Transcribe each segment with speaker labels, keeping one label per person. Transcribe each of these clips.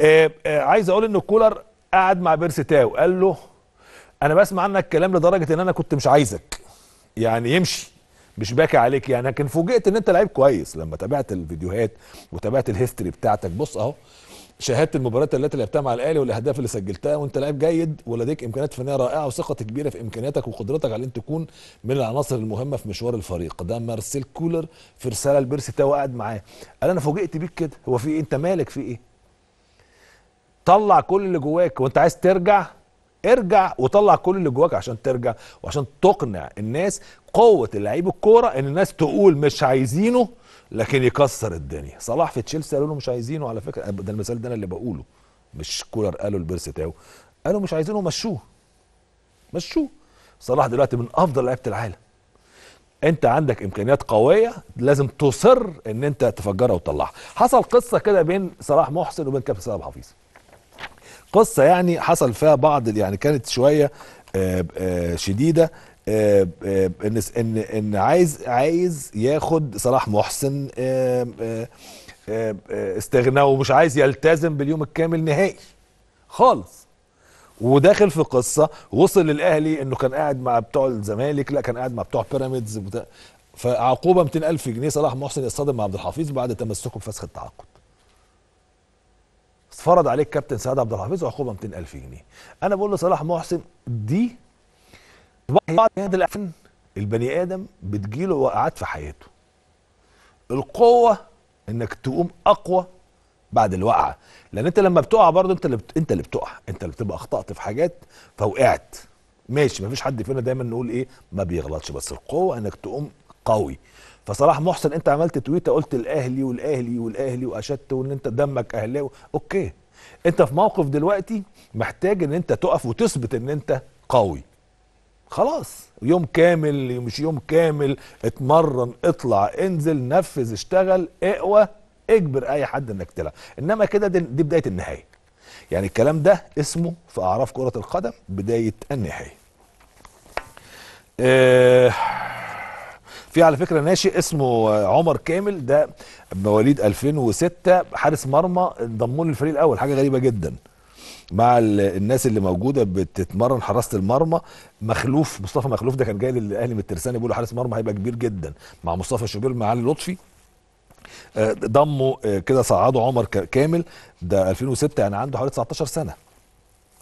Speaker 1: آه، آه، عايز اقول ان كولر قعد مع بيرسي تاو قال له انا بسمع عنك كلام لدرجه ان انا كنت مش عايزك يعني يمشي مش باكي عليك يعني لكن فوجئت ان انت لعيب كويس لما تابعت الفيديوهات وتابعت الهيستوري بتاعتك بص اهو شاهدت المباريات التي لعبتها مع الاهلي والاهداف اللي سجلتها وانت لعيب جيد ولديك امكانيات فنيه رائعه وثقه كبيره في امكانياتك وقدرتك على ان تكون من العناصر المهمه في مشوار الفريق ده مارسيل كولر في رساله لبيرسي تاو قاعد معاه قال انا فوجئت بيك كده هو في ايه انت مالك في ايه طلع كل اللي جواك وانت عايز ترجع ارجع وطلع كل اللي جواك عشان ترجع وعشان تقنع الناس قوه لعيب الكوره ان الناس تقول مش عايزينه لكن يكسر الدنيا صلاح في تشيلسي قالوا له مش عايزينه على فكره ده المثال ده انا اللي بقوله مش كولر قالوا البيرس تاو قالوا مش عايزينه مشوه مشوه صلاح دلوقتي من افضل لعيبه العالم انت عندك امكانيات قويه لازم تصر ان انت تفجرها وتطلعها حصل قصه كده بين صلاح محسن وبين كابتن صلاح حفيظ قصه يعني حصل فيها بعض يعني كانت شويه آه، آه، شديده آه، ان ان ان عايز عايز ياخد صلاح محسن استغناء ومش عايز يلتزم باليوم الكامل نهائي خالص وداخل في قصه وصل للاهلي انه كان قاعد مع بتوع الزمالك لا كان قاعد مع بتوع بيراميدز فعقوبه 200000 جنيه صلاح محسن يصطدم مع عبد الحفيظ بعد تمسكه بفسخ التعاقد اتفرض عليك كابتن سعد عبد الحفيظ عقوبه 200000 جنيه انا بقول لصلاح محسن دي بعد هذا البني ادم بتجيله وقعات في حياته القوه انك تقوم اقوى بعد الوقعه لان انت لما بتقع برضه انت اللي بت... انت اللي بتقع انت اللي بتبقى اخطات في حاجات فوقعت ماشي مفيش حد فينا دايما نقول ايه ما بيغلطش بس القوه انك تقوم قوي فصلاح محسن انت عملت تويته قلت الاهلي والاهلي والاهلي واشدت وان انت دمك اهلاوي اوكي انت في موقف دلوقتي محتاج ان انت تقف وتثبت ان انت قوي خلاص يوم كامل مش يوم كامل اتمرن اطلع انزل نفذ اشتغل اقوى اجبر اي حد انك تلعب انما كده دي, دي بدايه النهايه يعني الكلام ده اسمه في اعراف كره القدم بدايه النهايه اه في على فكره ناشئ اسمه عمر كامل ده مواليد 2006 حارس مرمى انضموا للفريق الاول حاجه غريبه جدا مع الناس اللي موجوده بتتمرن حراسه المرمى مخلوف مصطفى مخلوف ده كان جاي للاهلي من الترساني بيقولوا حارس مرمى هيبقى كبير جدا مع مصطفى شوبير مع علي لطفي آه، ضموا آه، كده صعدوا عمر كامل ده 2006 يعني عنده حوالي 19 سنه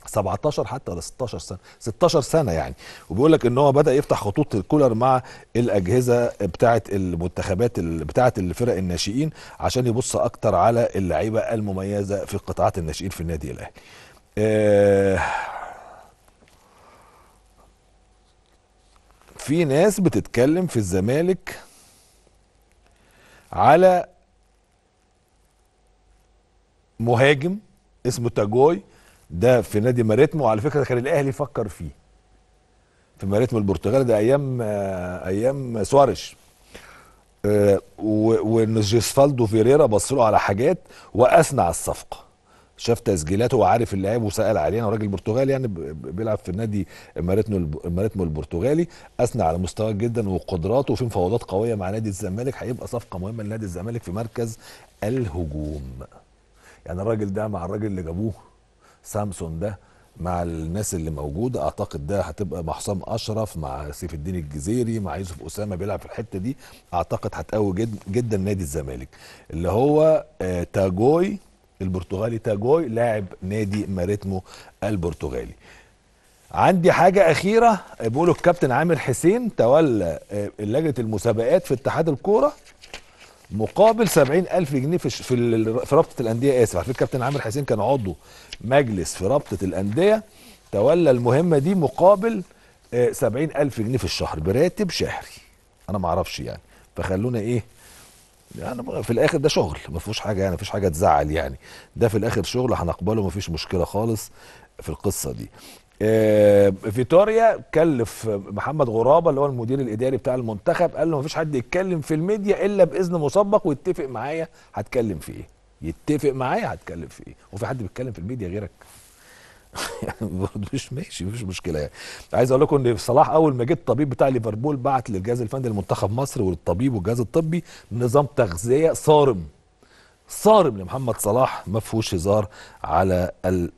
Speaker 1: 17 حتى ولا 16 سنه 16 سنه يعني وبيقول لك ان هو بدا يفتح خطوط الكولر مع الاجهزه بتاعه المنتخبات بتاعه الفرق الناشئين عشان يبص اكتر على اللعيبه المميزه في قطاعات الناشئين في النادي الاهلي آه في ناس بتتكلم في الزمالك على مهاجم اسمه تاجوي ده في نادي ماريتمو وعلى فكره كان الاهلي فكر فيه في ماريتمو البرتغال ده ايام آه، ايام سواريش آه، وان جيسفالدو فيريرا بص له على حاجات واثنى على الصفقه شاف تسجيلاته وعارف اللاعب وسال عليه انا راجل برتغالي يعني بيلعب في النادي ماريتمو البرتغالي اثنى على مستواه جدا وقدراته وفي مفاوضات قويه مع نادي الزمالك هيبقى صفقه مهمه لنادي الزمالك في مركز الهجوم يعني الراجل ده مع الراجل اللي جابوه سامسون ده مع الناس اللي موجوده اعتقد ده هتبقى مع حسام اشرف مع سيف الدين الجزيري مع يوسف اسامه بيلعب في الحته دي اعتقد هتقوي جد جدا نادي الزمالك اللي هو آه، تاجوي البرتغالي تاجوي لاعب نادي ماريتمو البرتغالي عندي حاجة أخيرة بيقولوا الكابتن عامر حسين تولى آه، لجنة المسابقات في اتحاد الكورة مقابل 70000 جنيه في في رابطه الانديه اسف على فكره كابتن عامر حسين كان عضو مجلس في رابطه الانديه تولى المهمه دي مقابل 70000 آه، جنيه في الشهر براتب شهري انا ما اعرفش يعني فخلونا ايه يعني في الاخر ده شغل ما فيهوش حاجه يعني ما فيش حاجه تزعل يعني ده في الاخر شغل هنقبله ما فيش مشكله خالص في القصه دي آه، فيتوريا كلف محمد غرابه اللي هو المدير الاداري بتاع المنتخب قال له مفيش حد يتكلم في الميديا الا باذن مسبق ويتفق معايا هتكلم في ايه يتفق معايا هتكلم في ايه وفي حد بيتكلم في الميديا غيرك يعني برضه مش ماشي مفيش مشكله يعني عايز اقول لكم ان صلاح اول ما جه الطبيب بتاع ليفربول بعت للجهاز الفني لمنتخب مصر والطبيب والجهاز الطبي نظام تغذيه صارم صارم لمحمد صلاح ما فيهوش هزار على